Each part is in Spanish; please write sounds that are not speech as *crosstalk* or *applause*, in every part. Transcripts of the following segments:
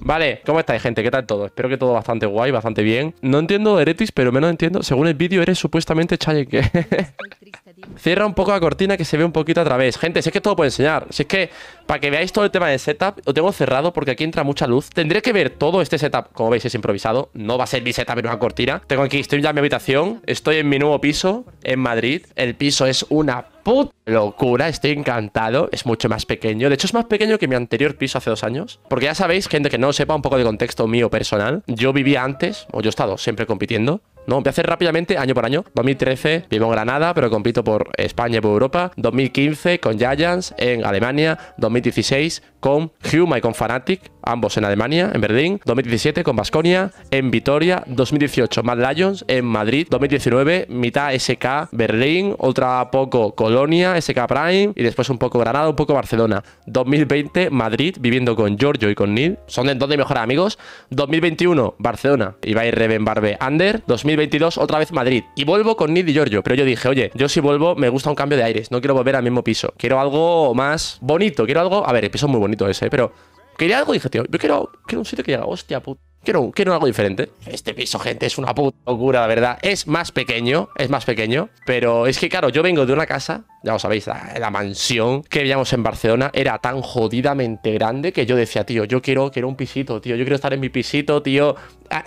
Vale, ¿cómo estáis, gente? ¿Qué tal todo? Espero que todo bastante guay, bastante bien. No entiendo Eretis, pero menos entiendo. Según el vídeo, eres supuestamente ¿eh? triste. Cierra un poco la cortina que se ve un poquito a través. Gente, si es que todo puedo enseñar. Si es que, para que veáis todo el tema del setup, lo tengo cerrado porque aquí entra mucha luz. Tendré que ver todo este setup. Como veis, es improvisado. No va a ser mi setup en una cortina. Tengo aquí, estoy ya en mi habitación. Estoy en mi nuevo piso, en Madrid. El piso es una puta locura, estoy encantado. Es mucho más pequeño. De hecho, es más pequeño que mi anterior piso hace dos años. Porque ya sabéis, gente que no sepa un poco de contexto mío personal, yo vivía antes, o yo he estado siempre compitiendo, no, voy a hacer rápidamente año por año. 2013 vivo en Granada, pero compito por España y por Europa. 2015 con Giants en Alemania. 2016 con Hume y con Fanatic ambos en Alemania, en Berlín, 2017 con Basconia, en Vitoria, 2018 Mad Lions, en Madrid, 2019 mitad SK Berlín, otra poco Colonia, SK Prime y después un poco Granada, un poco Barcelona. 2020 Madrid, viviendo con Giorgio y con Neil, son de donde mejor amigos. 2021 Barcelona, Ibai Reven, Barbe Under, 2022 otra vez Madrid. Y vuelvo con Neil y Giorgio, pero yo dije, oye, yo si vuelvo me gusta un cambio de aires, no quiero volver al mismo piso, quiero algo más bonito, quiero algo, a ver, el piso es muy bonito ese, pero Quería algo dije, tío, Yo quiero, quiero un sitio que diga, hostia puta. Quiero, algo diferente. Este piso, gente, es una puta locura, la verdad. Es más pequeño, es más pequeño. Pero es que, claro, yo vengo de una casa, ya lo sabéis, la, mansión que veíamos en Barcelona era tan jodidamente grande que yo decía, tío, yo quiero, un pisito, tío. Yo quiero estar en mi pisito, tío.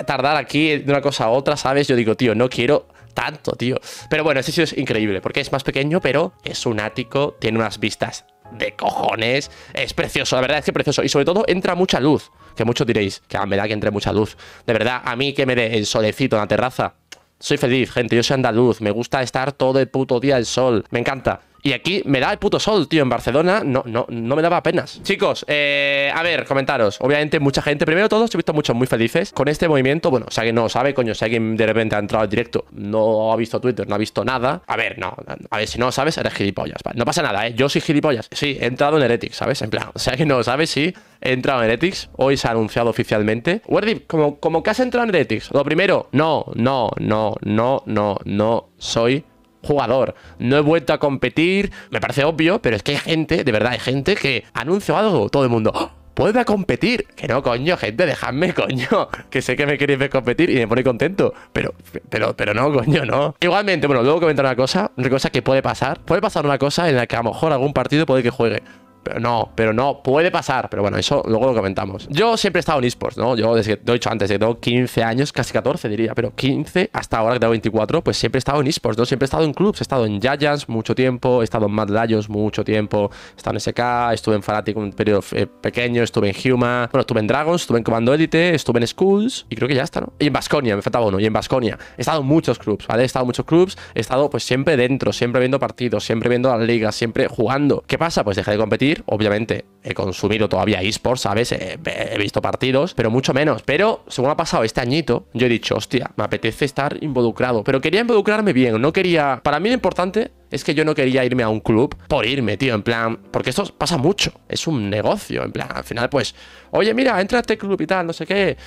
tardar aquí de una cosa a otra, ¿sabes? Yo digo, tío, no quiero tanto, tío. Pero bueno, este sitio es increíble porque es más pequeño, pero es un ático, tiene unas vistas de cojones. Es precioso, la verdad es que es precioso. Y sobre todo entra mucha luz, que muchos diréis, que ah, me da que entre mucha luz. De verdad, a mí que me dé el solecito en la terraza. Soy feliz, gente, yo soy andaluz, me gusta estar todo el puto día el sol, me encanta. Y aquí me da el puto sol, tío. En Barcelona no, no, no me daba penas. Chicos, eh, a ver, comentaros. Obviamente, mucha gente. Primero, todos he visto muchos muy felices con este movimiento. Bueno, o sea que no lo sabe, coño. Si alguien de repente ha entrado en directo, no ha visto Twitter, no ha visto nada. A ver, no. A ver, si no lo sabes, eres gilipollas. no pasa nada, ¿eh? Yo soy gilipollas. Sí, he entrado en Heretics, ¿sabes? En plan, o sea que no lo sabes, sí. He entrado en Heretics. Hoy se ha anunciado oficialmente. Werdy, como, como que has entrado en Heretics. Lo primero, no, no, no, no, no, no. Soy jugador. No he vuelto a competir. Me parece obvio, pero es que hay gente, de verdad, hay gente que anuncio algo, todo el mundo. ¡Oh! puede competir. Que no, coño, gente, dejadme, coño. Que sé que me queréis ver competir y me pone contento. Pero, pero, pero no, coño, no. Igualmente, bueno, luego comentar una cosa, una cosa que puede pasar. Puede pasar una cosa en la que a lo mejor algún partido puede que juegue. Pero no, pero no, puede pasar. Pero bueno, eso luego lo comentamos. Yo siempre he estado en esports, ¿no? Yo desde que he dicho antes, que tengo 15 años, casi 14 diría, pero 15 hasta ahora que tengo 24, pues siempre he estado en esports, ¿no? Siempre he estado en clubs, he estado en Giants mucho tiempo, he estado en Mad Lions mucho tiempo, he estado en SK, estuve en Fanatic un periodo eh, pequeño, estuve en Huma, bueno, estuve en Dragons, estuve en Comando Elite, estuve en Schools y creo que ya está, ¿no? Y en Basconia, me faltaba uno, y en Basconia. He estado en muchos clubs, ¿vale? He estado en muchos clubs, he estado pues siempre dentro, siempre viendo partidos, siempre viendo las ligas, siempre jugando. ¿Qué pasa? Pues dejé de competir obviamente he consumido todavía esports, ¿sabes? He, he, visto partidos, pero mucho menos. Pero según ha pasado este añito, yo he dicho, hostia, me apetece estar involucrado. Pero quería involucrarme bien, no quería... Para mí lo importante es que yo no quería irme a un club por irme, tío, en plan... Porque esto pasa mucho, es un negocio, en plan, al final pues... Oye, mira, entra a este club y tal, no sé qué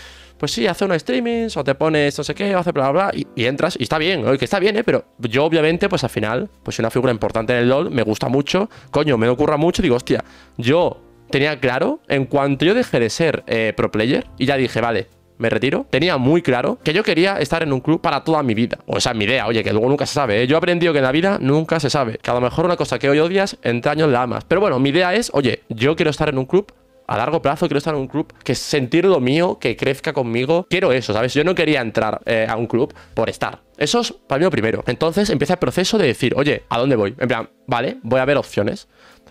pues sí, hace unos streamings, o te pones no sé qué, o hace bla, bla, bla, y, entras, y está bien, oye, que está bien, ¿eh? Pero yo, obviamente, pues al final, pues soy una figura importante en el LOL, me gusta mucho, coño, me ocurra mucho, digo, hostia, yo tenía claro, en cuanto yo dejé de ser eh, pro player, y ya dije, vale, me retiro, tenía muy claro que yo quería estar en un club para toda mi vida. O esa es mi idea, oye, que luego nunca se sabe. ¿eh? Yo he aprendido que en la vida nunca se sabe. Que a lo mejor una cosa que hoy odias, entre años la amas. Pero bueno, mi idea es, oye, yo quiero estar en un club a largo plazo quiero estar en un club que sentir lo mío, que crezca conmigo. Quiero eso, ¿sabes? Yo no quería entrar eh, a un club por estar. Eso es para mí lo primero. Entonces empieza el proceso de decir, oye, ¿a dónde voy? En plan, vale, voy a ver opciones.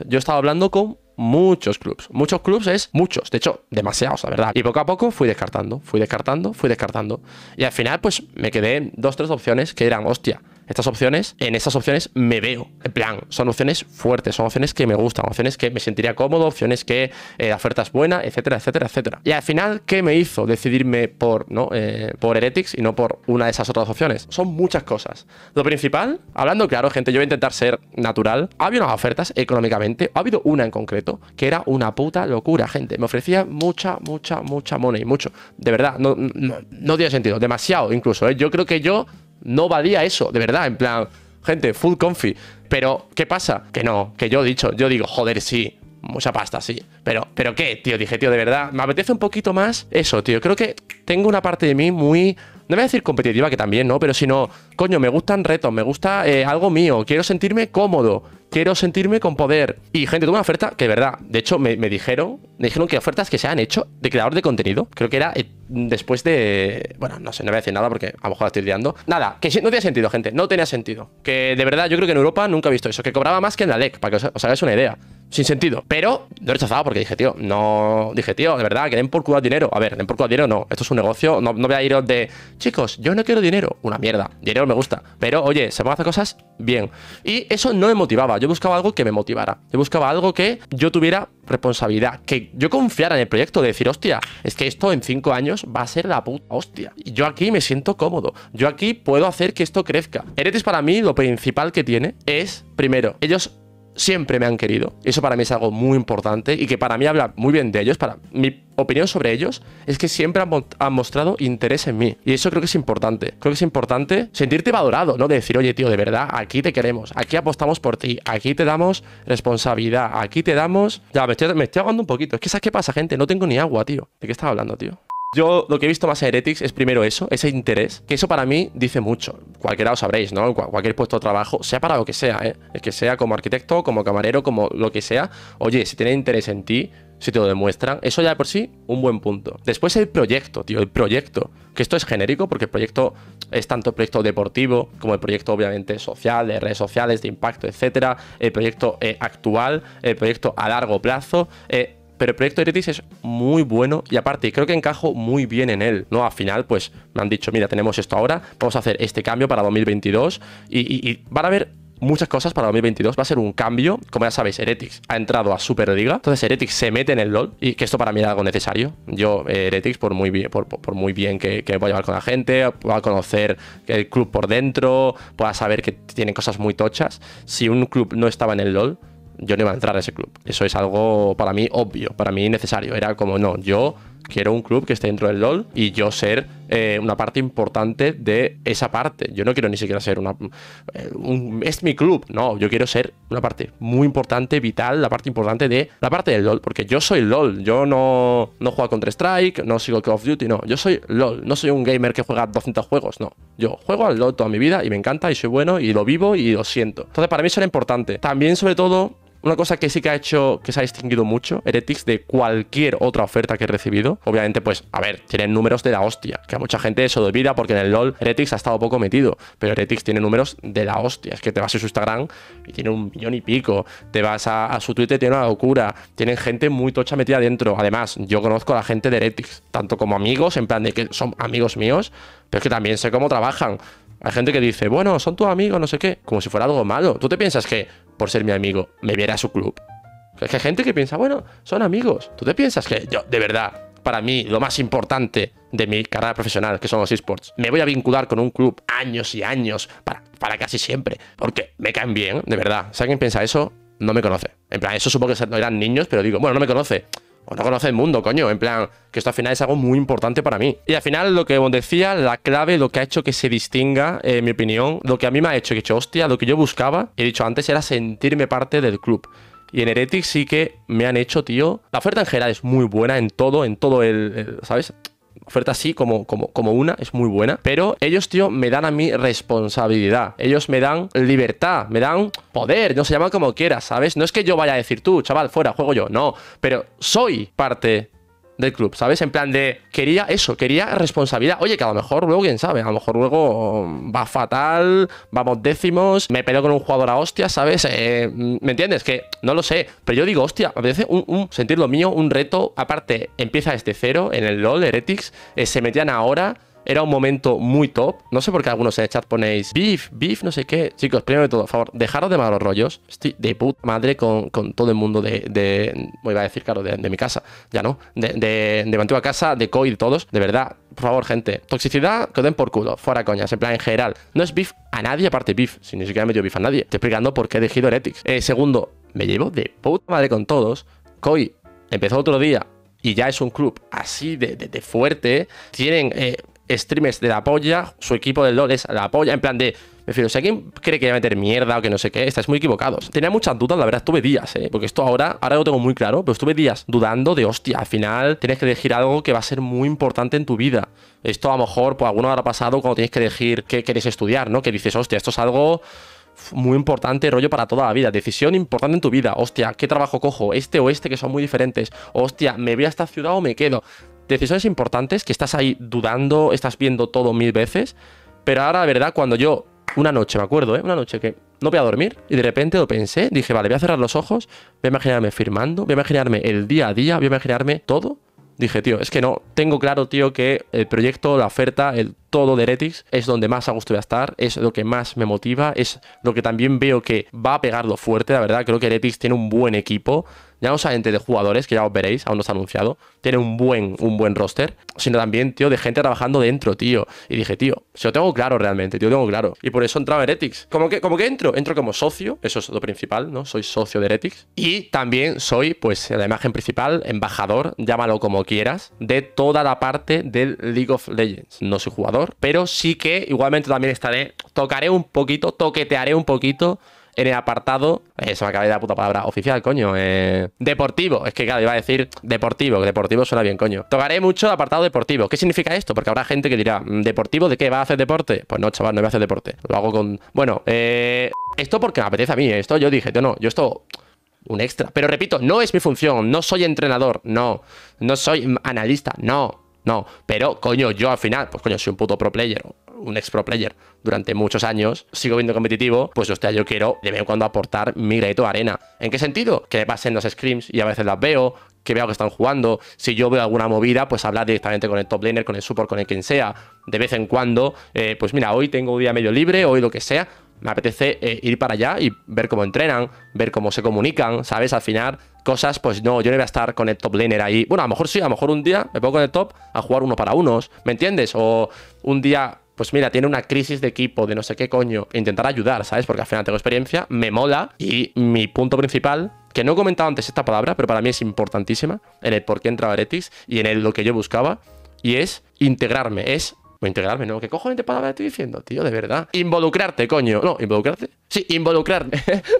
Yo he estado hablando con muchos clubs. Muchos clubs es muchos, de hecho, demasiados, la verdad. Y poco a poco fui descartando, fui descartando, fui descartando. Y al final, pues me quedé dos, tres opciones que eran, hostia, estas opciones, en estas opciones me veo. En plan, son opciones fuertes, son opciones que me gustan, opciones que me sentiría cómodo, opciones que eh, oferta ofertas buenas, etcétera, etcétera, etcétera. Y al final, ¿qué me hizo decidirme por, ¿no? Eh, por Heretics y no por una de esas otras opciones? Son muchas cosas. Lo principal, hablando claro, gente, yo voy a intentar ser natural. ha habido unas ofertas económicamente, ha habido una en concreto, que era una puta locura, gente. Me ofrecía mucha, mucha, mucha money, mucho. De verdad, no, no, no tiene sentido, demasiado incluso. ¿eh? Yo creo que yo no valía eso, de verdad, en plan, gente, full confi. Pero, ¿qué pasa? Que no, que yo he dicho, yo digo, joder, sí, mucha pasta, sí. Pero, ¿pero qué, tío? Dije, tío, de verdad, me apetece un poquito más eso, tío. Creo que tengo una parte de mí muy. No voy a decir competitiva, que también, ¿no? Pero si no, coño, me gustan retos, me gusta eh, algo mío, quiero sentirme cómodo, quiero sentirme con poder. Y gente, tuve una oferta que, de verdad, de hecho, me, me dijeron, me dijeron que ofertas que se han hecho de creador de contenido, creo que era eh, después de. Bueno, no sé, no voy a decir nada porque a lo mejor estoy liando. Nada, que no tenía sentido, gente. No tenía sentido. Que de verdad, yo creo que en Europa nunca he visto eso. Que cobraba más que en la LEC, para que os, hagáis una idea. Sin sentido. Pero lo he porque dije, tío, no. Dije, tío, de verdad, que den por culo dinero. A ver, den por culo dinero no. Esto es un negocio. No, voy a ir de. Chicos, yo no quiero dinero. Una mierda. Dinero me gusta. Pero oye, se van a hacer cosas bien. Y eso no me motivaba. Yo buscaba algo que me motivara. Yo buscaba algo que yo tuviera responsabilidad, que yo confiara en el proyecto, de decir, hostia, es que esto en cinco años va a ser la puta hostia. Y yo aquí me siento cómodo, yo aquí puedo hacer que esto crezca. Heretes para mí lo principal que tiene es, primero, ellos siempre me han querido. Eso para mí es algo muy importante y que para mí habla muy bien de ellos. Para mi opinión sobre ellos es que siempre han, mostrado interés en mí. Y eso creo que es importante. Creo que es importante sentirte valorado, ¿no? decir, oye, tío, de verdad, aquí te queremos, aquí apostamos por ti, aquí te damos responsabilidad, aquí te damos. Ya, me estoy, me un poquito. Es que, ¿sabes qué pasa, gente? No tengo ni agua, tío. ¿De qué estás hablando, tío? Yo lo que he visto más a Heretics es primero eso, ese interés, que eso para mí dice mucho. Cualquiera lo sabréis, ¿no? Cualquier puesto de trabajo, sea para lo que sea, ¿eh? Es que sea como arquitecto, como camarero, como lo que sea. Oye, si tiene interés en ti, si te lo demuestran. Eso ya por sí, un buen punto. Después el proyecto, tío, el proyecto. Que esto es genérico porque el proyecto es tanto el proyecto deportivo como el proyecto obviamente social, de redes sociales, de impacto, etcétera. El proyecto eh, actual, el proyecto a largo plazo. Eh, pero el proyecto Heretics es muy bueno y aparte creo que encajo muy bien en él, ¿no? Al final, pues me han dicho, mira, tenemos esto ahora, vamos a hacer este cambio para 2022 y, van a haber muchas cosas para 2022. Va a ser un cambio. Como ya sabéis, Heretics ha entrado a Superliga. Entonces Heretics se mete en el LOL. Y que esto para mí era algo necesario. Yo, Heretics, eh, por muy bien, por, muy bien que, que voy a llevar con la gente, a conocer el club por dentro, pueda saber que tienen cosas muy tochas. Si un club no estaba en el LOL, yo no iba a entrar a ese club. Eso es algo para mí obvio, para mí necesario. Era como, no, yo quiero un club que esté dentro del LOL y yo ser eh, una parte importante de esa parte. Yo no quiero ni siquiera ser una... Eh, un, es mi club, no, yo quiero ser una parte muy importante, vital, la parte importante de la parte del LOL, porque yo soy LOL, yo no, no juego Counter Strike, no sigo Call of Duty, no, yo soy LOL, no soy un gamer que juega 200 juegos, no, yo juego al LOL toda mi vida y me encanta y soy bueno y lo vivo y lo siento. Entonces para mí eso era importante. También sobre todo una cosa que sí que ha hecho, que se ha distinguido mucho Heretics de cualquier otra oferta que he recibido, obviamente, pues, a ver, tienen números de la hostia, que a mucha gente eso de vida porque en el LOL Heretics ha estado poco metido, pero Heretics tiene números de la hostia, es que te vas a su Instagram y tiene un millón y pico, te vas a, su Twitter, tiene una locura, tienen gente muy tocha metida dentro, además, yo conozco a la gente de Heretics, tanto como amigos, en plan de que son amigos míos, pero es que también sé cómo trabajan. Hay gente que dice, bueno, son tus amigos, no sé qué, como si fuera algo malo. ¿Tú te piensas que por ser mi amigo, me viera a su club. que hay gente que piensa, bueno, son amigos. ¿Tú te piensas que yo, de verdad, para mí, lo más importante de mi carrera profesional, que son los esports, me voy a vincular con un club años y años, para, casi siempre, porque me caen bien, de verdad. Si alguien piensa eso, no me conoce. En plan, eso supongo que no eran niños, pero digo, bueno, no me conoce o no conoce el mundo, coño. En plan, que esto al final es algo muy importante para mí. Y al final, lo que os decía, la clave, lo que ha hecho que se distinga, en eh, mi opinión, lo que a mí me ha hecho que he dicho, hostia, lo que yo buscaba, he dicho antes, era sentirme parte del club. Y en Heretic sí que me han hecho, tío. La oferta en general es muy buena en todo, en todo el ¿Sabes? oferta así, como, como, como una, es muy buena. Pero ellos, tío, me dan a mí responsabilidad. Ellos me dan libertad, me dan poder, no se llama como quieras, ¿sabes? No es que yo vaya a decir tú, chaval, fuera, juego yo. No, pero soy parte del club, ¿sabes? En plan de, quería eso, quería responsabilidad. Oye, que a lo mejor luego, quién sabe, a lo mejor luego va fatal, vamos décimos, me peleo con un jugador a hostia, ¿sabes? Eh, ¿Me entiendes? Que no lo sé, pero yo digo, hostia, me un, sentir lo mío, un reto. Aparte, empieza desde cero en el LOL, Heretics, eh, se metían ahora era un momento muy top. No sé por qué algunos en el chat ponéis beef, beef, no sé qué. Chicos, primero de todo, por favor, dejaros de malos rollos. Estoy de puta madre con, todo el mundo de, de voy a decir, claro, de, mi casa. Ya no. De, de, mi antigua casa, de COI, de todos. De verdad, por favor, gente. Toxicidad, que den por culo. Fuera coñas. En plan, en general. No es beef a nadie aparte beef. Si ni siquiera me beef a nadie. Estoy explicando por qué he elegido Heretics. Eh, segundo, me llevo de puta madre con todos. COI empezó otro día y ya es un club así de, fuerte, tienen eh, streamers de la polla, su equipo del LOL es la polla, en plan de... Me refiero, si alguien cree que va a meter mierda o que no sé qué, estáis muy equivocados. Tenía muchas dudas, la verdad, estuve días, ¿eh? Porque esto ahora, ahora lo tengo muy claro, pero estuve días dudando de, hostia, al final tienes que elegir algo que va a ser muy importante en tu vida. Esto a lo mejor, pues alguno habrá pasado cuando tienes que elegir qué quieres estudiar, ¿no? Que dices, hostia, esto es algo muy importante, rollo para toda la vida. Decisión importante en tu vida. Hostia, ¿qué trabajo cojo? Este o este que son muy diferentes. Hostia, ¿me voy a esta ciudad o me quedo? decisiones importantes que estás ahí dudando, estás viendo todo mil veces, pero ahora, la verdad, cuando yo, una noche, me acuerdo, ¿eh? una noche que no voy a dormir y de repente lo pensé, dije, vale, voy a cerrar los ojos, voy a imaginarme firmando, voy a imaginarme el día a día, voy a imaginarme todo. Dije, tío, es que no, tengo claro, tío, que el proyecto, la oferta, el todo de Heretics, es donde más a gusto voy a estar, es lo que más me motiva, es lo que también veo que va a pegarlo fuerte, la verdad, creo que Heretics tiene un buen equipo, ya no solamente de jugadores, que ya os veréis, aún no está anunciado, tiene un buen, un buen roster, sino también, tío, de gente trabajando dentro, tío. Y dije, tío, se lo tengo claro realmente, tío, lo tengo claro. Y por eso entraba Heretics. Como que, como que entro, entro como socio, eso es lo principal, ¿no? Soy socio de Heretics. Y también soy, pues, la imagen principal, embajador, llámalo como quieras, de toda la parte del League of Legends. No soy jugador pero sí que igualmente también estaré, tocaré un poquito, toquetearé un poquito en el apartado. Eso eh, me acaba de la puta palabra oficial, coño. Eh, deportivo. Es que, claro, iba a decir deportivo. Deportivo suena bien, coño. Tocaré mucho el apartado deportivo. ¿Qué significa esto? Porque habrá gente que dirá, mm, ¿deportivo de qué? ¿Va a hacer deporte? Pues no, chaval, no voy a hacer deporte. Lo hago con. Bueno, eh, esto porque me apetece a mí. Esto yo dije, yo no, yo esto un extra. Pero repito, no es mi función, no soy entrenador, no. No soy analista, no. No, pero coño, yo al final, pues coño, soy un puto pro player, un ex pro player durante muchos años, sigo viendo competitivo, pues hostia, yo quiero de vez en cuando aportar mi grito a arena. ¿En qué sentido? Que pasen los scrims y a veces las veo, que veo que están jugando. Si yo veo alguna movida, pues hablar directamente con el top laner, con el support, con el quien sea. De vez en cuando, eh, pues mira, hoy tengo un día medio libre, hoy lo que sea me apetece eh, ir para allá y ver cómo entrenan, ver cómo se comunican, ¿sabes? Al final, cosas, pues no, yo no voy a estar con el top laner ahí. Bueno, a lo mejor sí, a lo mejor un día me pongo en el top a jugar uno para unos, ¿me entiendes? O un día, pues mira, tiene una crisis de equipo, de no sé qué coño, intentar ayudar, ¿sabes? Porque al final tengo experiencia, me mola y mi punto principal que no he comentado antes esta palabra, pero para mí es importantísima en el por qué entraba Heretics y en el lo que yo buscaba, y es integrarme, es o integrarme, ¿no? ¿Qué cojones de palabras estoy diciendo, tío? De verdad. Involucrarte, coño. No, involucrarte. Sí, involucrarme.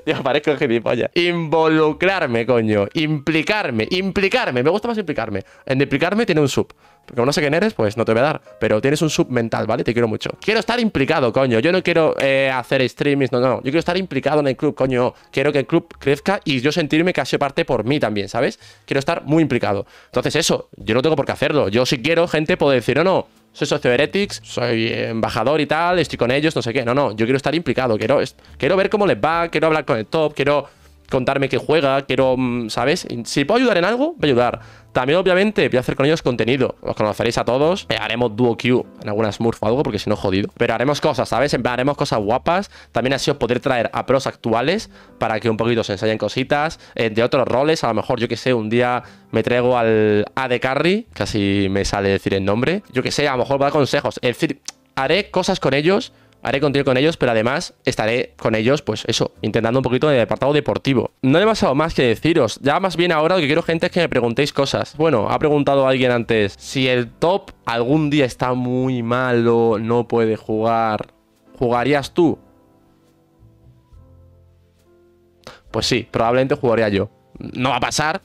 Yo *laughs* parezco gilipollas. Involucrarme, coño. Implicarme, implicarme. Me gusta más implicarme. En implicarme tiene un sub. Porque como no sé quién eres, pues no te voy a dar. Pero tienes un sub mental, ¿vale? Te quiero mucho. Quiero estar implicado, coño. Yo no quiero eh, hacer streamings, no, no. Yo quiero estar implicado en el club, coño. Quiero que el club crezca y yo sentirme casi parte por mí también, ¿sabes? Quiero estar muy implicado. Entonces, eso, yo no tengo por qué hacerlo. Yo si quiero, gente, puede decir o no soy socio soy embajador y tal, estoy con ellos, no sé qué. No, no, yo quiero estar implicado, quiero, quiero ver cómo les va, quiero hablar con el top, quiero contarme que juega, quiero, mm, ¿sabes? Si puedo ayudar en algo, voy a ayudar. También, obviamente, voy a hacer con ellos contenido. Los conoceréis a todos. Eh, haremos duo queue en alguna Smurf o algo, porque si no, jodido. Pero haremos cosas, ¿sabes? Haremos cosas guapas. También ha sido poder traer a pros actuales para que un poquito se ensayen cositas eh, de otros roles. A lo mejor, yo que sé, un día me traigo al AD Carry, casi me sale decir el nombre. Yo que sé, a lo mejor voy a dar consejos. Es decir, haré cosas con ellos haré contenido con ellos, pero además estaré con ellos, pues eso, intentando un poquito en el apartado deportivo. No he pasado más que deciros, ya más bien ahora lo que quiero gente es que me preguntéis cosas. Bueno, ha preguntado alguien antes, si el top algún día está muy malo, no puede jugar, ¿jugarías tú? Pues sí, probablemente jugaría yo. No va a pasar,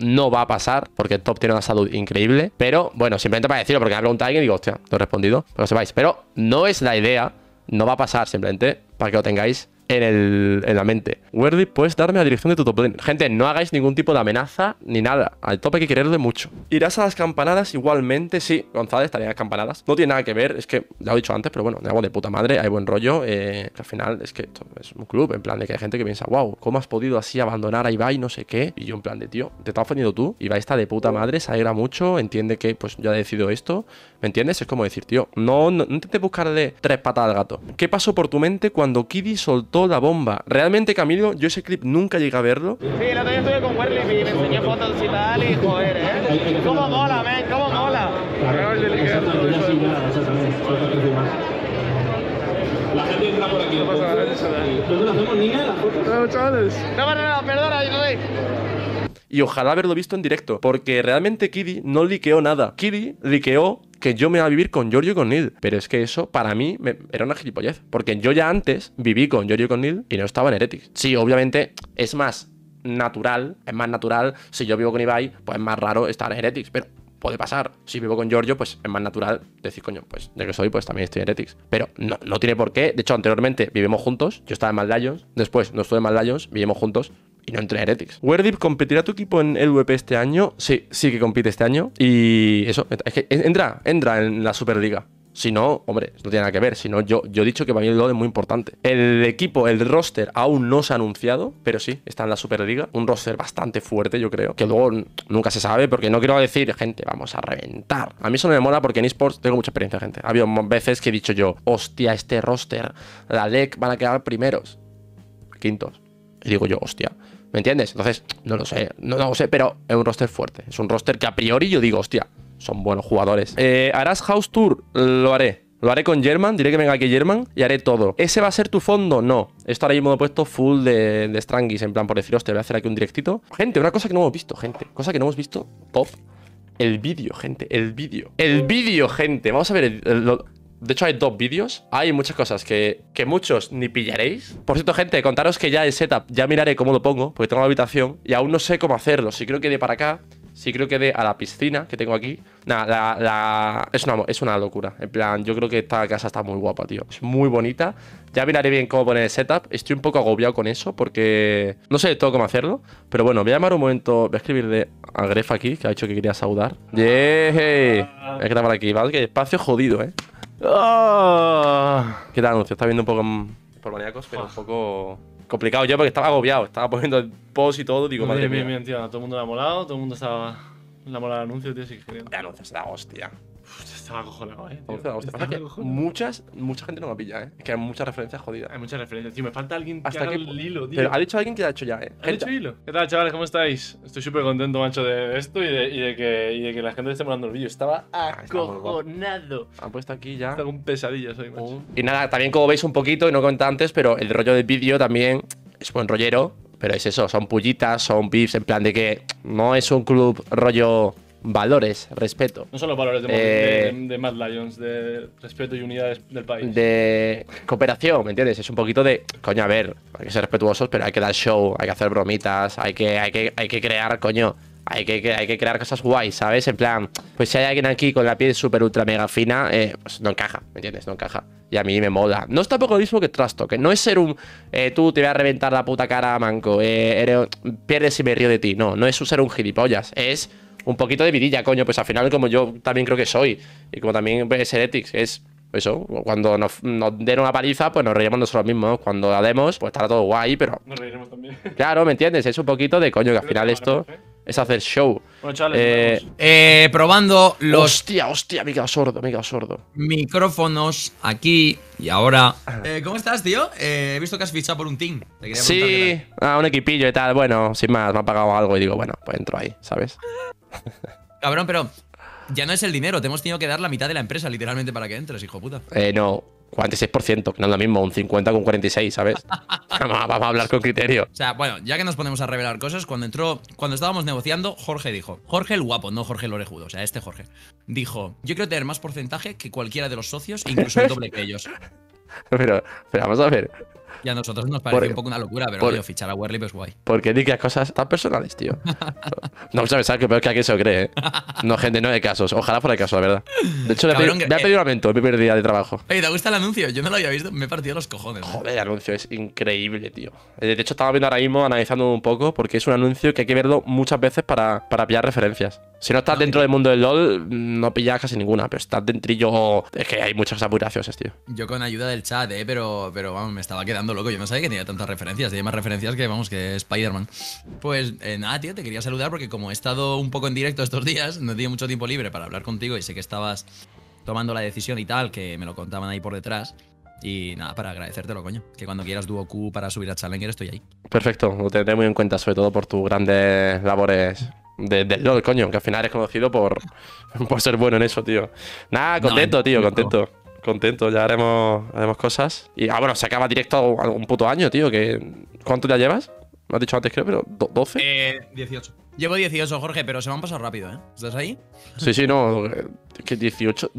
no va a pasar, porque el top tiene una salud increíble. Pero bueno, simplemente para decirlo, porque me ha preguntado alguien y digo, hostia, lo he respondido, no sepáis. Pero no es la idea no va a pasar, simplemente para que lo tengáis en, la mente. Wordy, puedes darme la dirección de tu top lane Gente, no hagáis ningún tipo de amenaza ni nada. Al tope hay que quererle mucho. ¿Irás a las campanadas igualmente? Sí, González estaría en las campanadas. No tiene nada que ver, es que ya lo he dicho antes, pero bueno, me hago de puta madre, hay buen rollo. Eh, al final es que esto es un club, en plan de que hay gente que piensa, wow, ¿cómo has podido así abandonar a Ibai? No sé qué. Y yo, en plan de tío, te estás poniendo tú. Ibai está de puta madre, se alegra mucho, entiende que pues ya he decidido esto. ¿Me entiendes? Es como decir, tío, no, no, buscarle tres patas al gato. ¿Qué pasó por tu mente cuando Kiddy soltó toda bomba. Realmente, Camilo, yo ese clip nunca llegué a verlo. Sí, el otro día estuve con Werly y me enseñé fotos y tal, y joder, ¿eh? ¿Cómo mola, men? ¿Cómo mola? La gente entra por aquí. No pasa nada, ¿Dónde lo hacemos, niña? Las fotos. No, chavales. No perdona, nada, perdona, soy y ojalá haberlo visto en directo, porque realmente Kiddy no liqueó nada. Kiddy liqueó que yo me iba a vivir con Giorgio y con Neil. Pero es que eso, para mí, era una gilipollez. Porque yo ya antes viví con Giorgio y con Neil y no estaba en Heretics. Sí, obviamente, es más natural, es más natural. Si yo vivo con Ibai, pues es más raro estar en Heretics. Pero puede pasar. Si vivo con Giorgio, pues es más natural decir, coño, pues de que soy, pues también estoy en Heretics. Pero no, tiene por qué. De hecho, anteriormente vivimos juntos. Yo estaba en Mad Después no estuve en Mad vivimos juntos y no entre Heretics. Werdip, ¿competirá tu equipo en el vP este año? Sí, sí que compite este año. Y eso, es que entra, entra en la Superliga. Si no, hombre, no tiene nada que ver. Si no, yo, yo he dicho que para mí el LOL es muy importante. El equipo, el roster, aún no se ha anunciado, pero sí, está en la Superliga. Un roster bastante fuerte, yo creo. Que luego nunca se sabe, porque no quiero decir, gente, vamos a reventar. A mí eso me mola porque en esports tengo mucha experiencia, gente. Ha habido veces que he dicho yo, hostia, este roster, la LEC van a quedar primeros, quintos. Y digo yo, hostia ¿Me entiendes? Entonces, no lo sé, no, lo sé, pero es un roster fuerte. Es un roster que a priori yo digo, hostia, son buenos jugadores. ¿Harás eh, House Tour? Lo haré. Lo haré con German, diré que venga aquí German y haré todo. ¿Ese va a ser tu fondo? No. Esto ahora en puesto full de, de en plan, por deciros, te voy a hacer aquí un directito. Gente, una cosa que no hemos visto, gente. Cosa que no hemos visto, top. El vídeo, gente, el vídeo. El vídeo, gente. Vamos a ver el, de hecho, hay dos vídeos. Hay muchas cosas que, que muchos ni pillaréis. Por cierto, gente, contaros que ya el setup, ya miraré cómo lo pongo, porque tengo la habitación y aún no sé cómo hacerlo. Si creo que de para acá, si creo que de a la piscina que tengo aquí. Nada, la, Es, una, es una locura. En plan, yo creo que esta casa está muy guapa, tío. Es muy bonita. Ya miraré bien cómo poner el setup. Estoy un poco agobiado con eso porque no sé de todo cómo hacerlo. Pero bueno, voy a llamar un momento. Voy a escribirle a Gref aquí, que ha dicho que quería saludar ah. ¡Yeah! Voy a grabar aquí, ¿vale? Que espacio jodido, ¿eh? Ah. ¿Qué tal, anuncio? Está viendo un poco por maníacos, pero un poco complicado yo porque estaba agobiado. Estaba poniendo el post y todo. Digo, madre bien, mía. Bien, bien, tío. Todo el mundo le ha molado. Todo el mundo estaba. Le ha molado el anuncio, tío. Sí, que... El anuncio es la hostia estaba acojonado, eh. muchas, mucha gente no me pilla, eh. Es que hay muchas referencias jodidas. Hay muchas referencias, tío. Me falta alguien que Hasta haga que- el hilo, tío. Pero ha dicho alguien que lo ha hecho ya, eh. hilo? ¿Qué tal, chavales? ¿Cómo estáis? Estoy súper contento, macho, de esto y de, que, y de que la gente le esté molando el vídeo. Estaba ah, acojonado. Han puesto aquí ya. tengo un pesadillas soy macho. Y nada, también como veis un poquito, y no comenté antes, pero el rollo del vídeo también es buen rollero, pero es eso, son pullitas, son pips, en plan de que no es un club rollo valores, respeto. No son los valores eh, de, de, Mad Lions, de respeto y unidad del país. De cooperación, ¿me entiendes? Es un poquito de, coño, a ver, hay que ser respetuosos, pero hay que dar show, hay que hacer bromitas, hay que, hay que, hay que crear, coño. Hay que, hay que crear cosas guays, ¿sabes? En plan, pues si hay alguien aquí con la piel súper ultra mega fina, eh, pues no encaja, ¿me entiendes? No encaja. Y a mí me mola. No es tampoco lo mismo que Trasto, que no es ser un eh, tú te voy a reventar la puta cara, manco, eh, eres, pierdes y me río de ti. No, no es usar ser un gilipollas. Es un poquito de vidilla, coño. Pues al final, como yo también creo que soy, y como también es Heretics, es eso, cuando nos, den una paliza, pues nos reiremos nosotros mismos. Cuando la demos, pues estará todo guay, pero. Nos reiremos también. *laughs* Claro, ¿me entiendes? Es un poquito de coño, que al final esto es hacer show. Bueno, chavales. eh, eh probando los. Hostia, hostia, me quedo sordo, me quedo sordo. Micrófonos aquí y ahora. Eh, ¿Cómo estás, tío? Eh, he visto que has fichado por un team. sí, ah, un equipillo y tal. Bueno, sin más, me ha pagado algo y digo, bueno, pues entro ahí, ¿sabes? Cabrón, pero ya no es el dinero, te hemos tenido que dar la mitad de la empresa literalmente para que entres, hijo puta. Eh, no, 46%, que no es lo mismo, un 50 con 46, ¿sabes? *laughs* vamos, a hablar con criterio. O sea, bueno, ya que nos ponemos a revelar cosas, cuando entró, cuando estábamos negociando, Jorge dijo, Jorge el guapo, no Jorge el orejudo, o sea, este Jorge, dijo, yo quiero tener más porcentaje que cualquiera de los socios, incluso el doble que ellos. *laughs* pero, pero vamos a ver, y a nosotros nos parece un poco una locura, pero fichar a Werlip es guay. Porque digas cosas tan personales, tío. *laughs* no, sabes, sabes que peor que a aquí se cree, ¿eh? No, gente, no hay casos. Ojalá fuera el caso, la verdad. De hecho, me, ha pedido un aumento Mi primer día de trabajo. ¿te gusta el anuncio? Yo no lo había visto, me he partido los cojones. Joder, el anuncio es increíble, tío. Eh, de hecho, estaba viendo ahora mismo, analizando un poco, porque es un anuncio que hay que verlo muchas veces para, para pillar referencias. Si no estás ah, dentro del mundo del LOL, no pillas casi ninguna, pero estás dentro yo... Es que hay muchas apuraciones tío. Yo con ayuda del chat, ¿eh? Pero, pero vamos, me estaba quedando loco. Yo no sabía que tenía tantas referencias. tenía más referencias que, vamos, que Spider-Man. Pues eh, nada, tío, te quería saludar porque como he estado un poco en directo estos días, no he tenido mucho tiempo libre para hablar contigo y sé que estabas tomando la decisión y tal, que me lo contaban ahí por detrás. Y nada, para agradecértelo, coño. Que cuando quieras Duo Q para subir a Challenger estoy ahí. Perfecto, lo tendré muy en cuenta, sobre todo por tus grandes labores de LOL, coño, que al final eres conocido por, *laughs* ser bueno en eso, tío. Nada, contento, tío, contento contento, ya haremos, haremos cosas. Y ah, bueno, se acaba directo algún puto año, tío. Que, ¿Cuánto ya llevas? Me has dicho antes, creo, pero ¿12? Eh, 18. Llevo 18, Jorge, pero se me han pasado rápido, ¿eh? ¿Estás ahí? Sí, sí, no. Eh, que 18.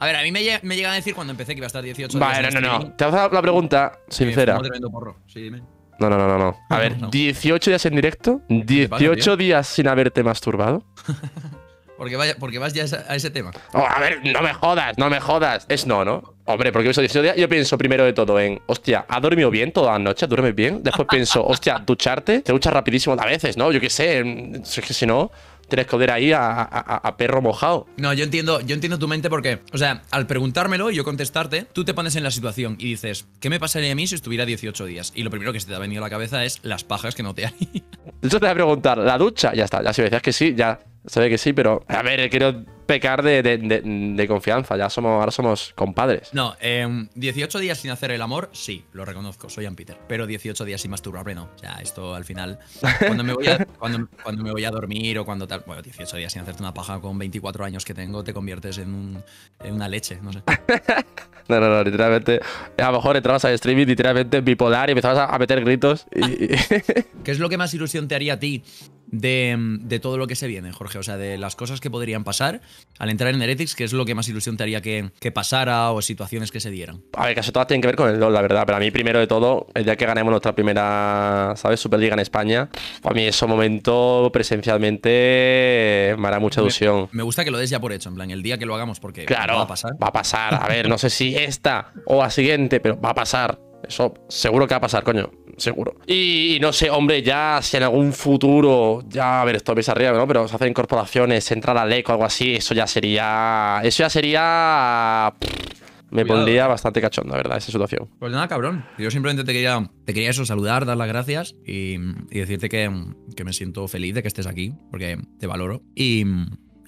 A ver, a mí me, llega a decir cuando empecé que iba a estar 18. Vale, no, no, no. Te hago la pregunta sincera. Porro. Sí, dime. No, no, no, no. *laughs* A ver, 18 días en directo, 18 días sin haberte masturbado. *laughs* Porque, vaya, porque vas ya a ese tema. a ver, no me jodas, no me jodas. Es no, ¿no? Hombre, porque eso días yo pienso primero de todo en, hostia, ¿ha dormido bien toda la noche? ¿Duermes bien? Después pienso, *laughs* hostia, ducharte. Te duchas rapidísimo a veces, ¿no? Yo qué sé, es que si no tienes que oler ahí a, perro mojado. No, yo entiendo, yo entiendo tu mente porque, o sea, al preguntármelo y yo contestarte, tú te pones en la situación y dices, ¿qué me pasaría a mí si estuviera 18 días? Y lo primero que se te ha venido a la cabeza es las pajas que no te hay hecho, te voy a preguntar, ¿la ducha? Ya está, ya si me decías que sí, ya Sabe que sí, pero. A ver, quiero pecar de, confianza, ya somos, ahora somos compadres. No, 18 em, días sin hacer el amor, sí, lo reconozco, soy Ian Peter, pero 18 días sin masturbarme no. O esto al final, cuando me voy a, *laughs* cuando, me voy a dormir o cuando tal, bueno, 18 días sin hacerte una paja con 24 años que tengo, te conviertes en, en una leche, no sé. *laughs* no, no, no, literalmente, a lo mejor entrabas al streaming literalmente bipolar y empezabas a, meter gritos. Y, *laughs* ¿Qué es lo que más ilusión te haría a ti? de, todo lo que se viene, Jorge. O sea, de las cosas que podrían pasar al entrar en Heretics, ¿qué es lo que más ilusión te haría que, pasara o situaciones que se dieran? A ver, eso todas tienen que ver con el LOL, la verdad. Pero a mí, primero de todo, el día que ganemos nuestra primera, ¿sabes? Superliga en España, para mí ese momento presencialmente me hará mucha ilusión. Me, gusta que lo des ya por hecho, en plan, el día que lo hagamos, porque va a pasar. Va a pasar, a ver, no sé si esta o la siguiente, pero va a pasar. Eso seguro que va a pasar, coño. Seguro. Y, no sé, hombre, ya si en algún futuro, ya a ver, esto me arriba, ¿no? Pero se hacen incorporaciones, entrar la LEC o algo así, eso ya sería. Eso ya sería. Me pondría bastante cachondo, la verdad, esa situación. Pues nada, cabrón. Yo simplemente te quería, te quería eso, saludar, dar las gracias y, decirte que me siento feliz de que estés aquí, porque te valoro. Y,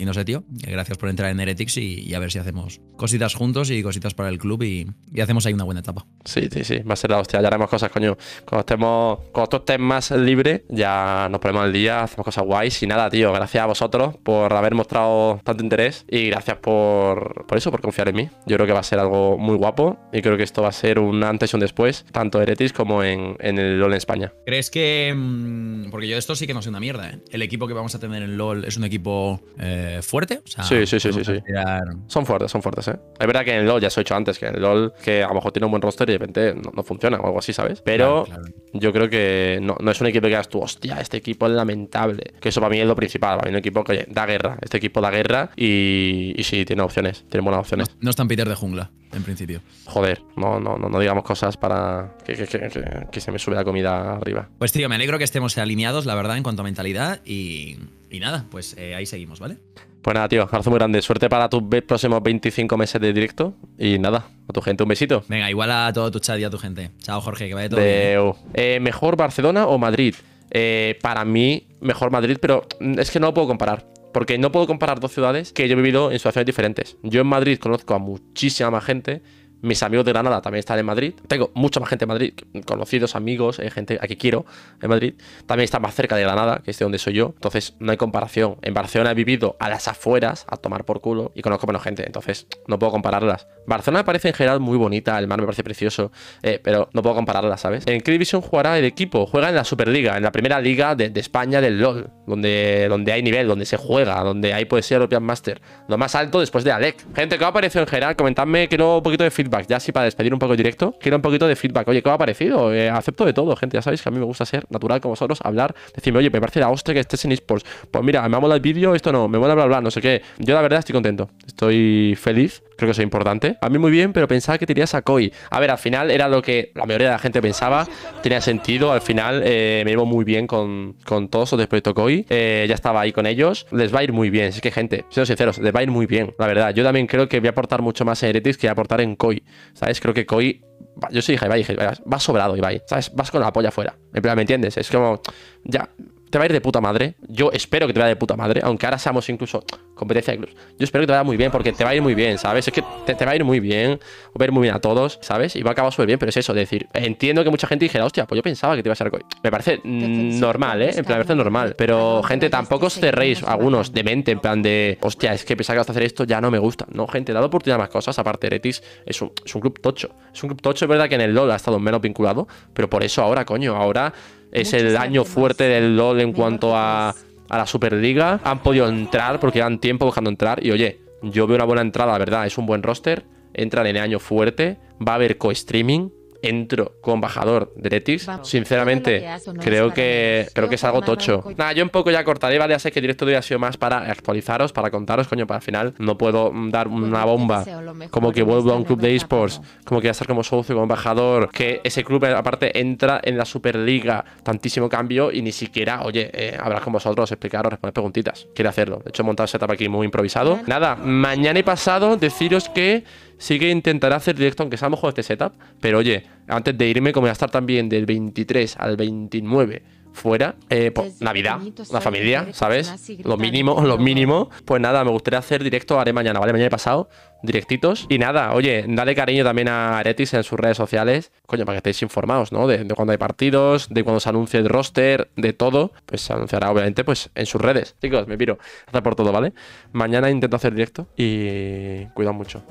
y no sé, tío, eh, gracias por entrar en Heretics y, a ver si hacemos cositas juntos y cositas para el club y, hacemos ahí una buena etapa. Sí, sí, sí, va a ser la hostia, ya haremos cosas, coño. Cuando, estemos, cuando tú estés más libre, ya nos ponemos al día, hacemos cosas guays y nada, tío, gracias a vosotros por haber mostrado tanto interés y gracias por, eso, por confiar en mí. Yo creo que va a ser algo muy guapo y creo que esto va a ser un antes y un después, tanto Heretics como en, el LOL en España. ¿Crees que...? Mm, porque yo esto sí que no sé una mierda, ¿eh? El equipo que vamos a tener en LOL es un equipo... Eh, eh, fuerte. O sea, sí, sí, sí, sí, Son fuertes, son fuertes, ¿eh? Es verdad que en LoL, ya se he dicho antes, que en LoL que a lo mejor tiene un buen roster y de repente no, funciona o algo así, ¿sabes? Pero yo creo que no, es un equipo que hagas tú, hostia, este equipo es lamentable. Que eso para mí es lo principal, para mí es un equipo que da guerra. Este equipo da guerra y, y sí, tiene opciones, tiene buenas opciones. No, están Peter de jungla, en principio. Joder, no, no, no, digamos cosas para que, que se me sube la comida arriba. Pues tío, me alegro que estemos alineados, la verdad, en cuanto a mentalidad y y nada, pues eh, ahí seguimos, ¿vale? Pues nada, tío, abrazo muy grande. Suerte para tus próximos 25 meses de directo. Y nada, a tu gente un besito. Venga, igual a todo tu chat y a tu gente. Chao, Jorge, que vaya todo bien. ¿eh? Eh, ¿Mejor Barcelona o Madrid? para mí, mejor Madrid, pero es que no lo puedo comparar. Porque no puedo comparar dos ciudades que yo he vivido en situaciones diferentes. Yo en Madrid conozco a muchísima más gente mis amigos de Granada también están en Madrid. Tengo mucha más gente en Madrid, conocidos, amigos, eh, gente a que quiero en Madrid. También está más cerca de Granada, que es de donde soy yo. Entonces, no hay comparación. En Barcelona he vivido a las afueras, a tomar por culo, y conozco menos gente. Entonces, no puedo compararlas. Barcelona me parece en general muy bonita, el mar me parece precioso, eh, pero no puedo compararlas, ¿sabes? En qué división jugará el equipo? Juega en la Superliga, en la primera liga de, España del LOL, donde, donde hay nivel, donde se juega, donde hay puede poesía European Master. Lo más alto después de Alec. Gente, ¿qué os ha parecido en general? Comentadme que no un poquito de feedback ya así para despedir un poco directo, quiero un poquito de feedback. Oye, ¿qué os ha parecido? Eh, acepto de todo, gente. Ya sabéis que a mí me gusta ser natural con vosotros, hablar, decirme, oye, me parece la hostia que estés en esports. Pues mira, me ha molado el vídeo, esto no, me mola bla bla, no sé qué. Yo la verdad estoy contento, estoy feliz Creo que es importante. A mí muy bien, pero pensaba que tenías a Koi. A ver, al final era lo que la mayoría de la gente pensaba. Tenía sentido. Al final eh, me llevo muy bien con, con todos los de Proyecto Koi. Eh, ya estaba ahí con ellos. Les va a ir muy bien. Es que, gente, siendo sinceros, les va a ir muy bien. La verdad, yo también creo que voy a aportar mucho más en Heretics que voy a aportar en Koi. ¿Sabes? Creo que Koi yo soy Ibai, Ibai, vas sobrado, Ibai. ¿Sabes? Vas con la polla afuera. En ¿me entiendes? Es como, ya, te va a ir de puta madre. Yo espero que te vaya de puta madre, aunque ahora seamos incluso competencia de clubs. Yo espero que te vaya muy bien, porque te va a ir muy bien, ¿sabes? Es que te, va a ir muy bien, va a ir muy bien a todos, ¿sabes? Y va a acabar súper bien, pero es eso, Es decir, entiendo que mucha gente dijera, hostia, pues yo pensaba que te iba a ser Me parece normal, ¿eh? En plan, me parece normal. Pero, gente, tampoco os cerréis algunos de mente, en plan de, hostia, es que pensaba que vas a hacer esto, ya no me gusta. No, gente, dado oportunidad a más cosas, aparte Eretis es un, es un club tocho. Es un club tocho, es verdad que en el LOL ha estado menos vinculado, pero por eso ahora, coño, ahora es el año fuerte del LOL en cuanto a, la Superliga. Han podido entrar porque dan tiempo buscando entrar. Y oye, yo veo una buena entrada, la verdad, es un buen roster. Entran en el año fuerte. Va a haber co-streaming entro como embajador de Letix Sinceramente, creo que creo que es algo tocho. Nada, yo un poco ya cortaré, ¿vale? Ya sé que directo de hoy ha sido más para actualizaros, para contaros, coño, para el final no puedo mm, dar una bomba. Como que vuelvo a un club de esports, como que voy a estar como socio, como embajador, que ese club aparte entra en la Superliga, tantísimo cambio y ni siquiera, oye, eh, habrá con vosotros, explicaros, responder preguntitas. Quiero hacerlo. De hecho, he montado esta etapa aquí muy improvisado. Nada, mañana y pasado deciros que Sí que intentaré hacer directo, aunque sea mejor este setup. Pero oye, antes de irme, como voy a estar también del 23 al 29 fuera, eh, pues, Navidad, la familia, ¿eh? ¿sabes? Lo mínimo, lo ¿eh? mínimo. Pues nada, me gustaría hacer directo, haré mañana, ¿vale? Mañana he pasado, directitos. Y nada, oye, dale cariño también a Aretis en sus redes sociales, coño, para que estéis informados, ¿no? De, cuando hay partidos, de cuando se anuncia el roster, de todo. Pues se anunciará, obviamente, pues en sus redes. Chicos, me piro. Hasta por todo, ¿vale? Mañana intento hacer directo y cuidado mucho.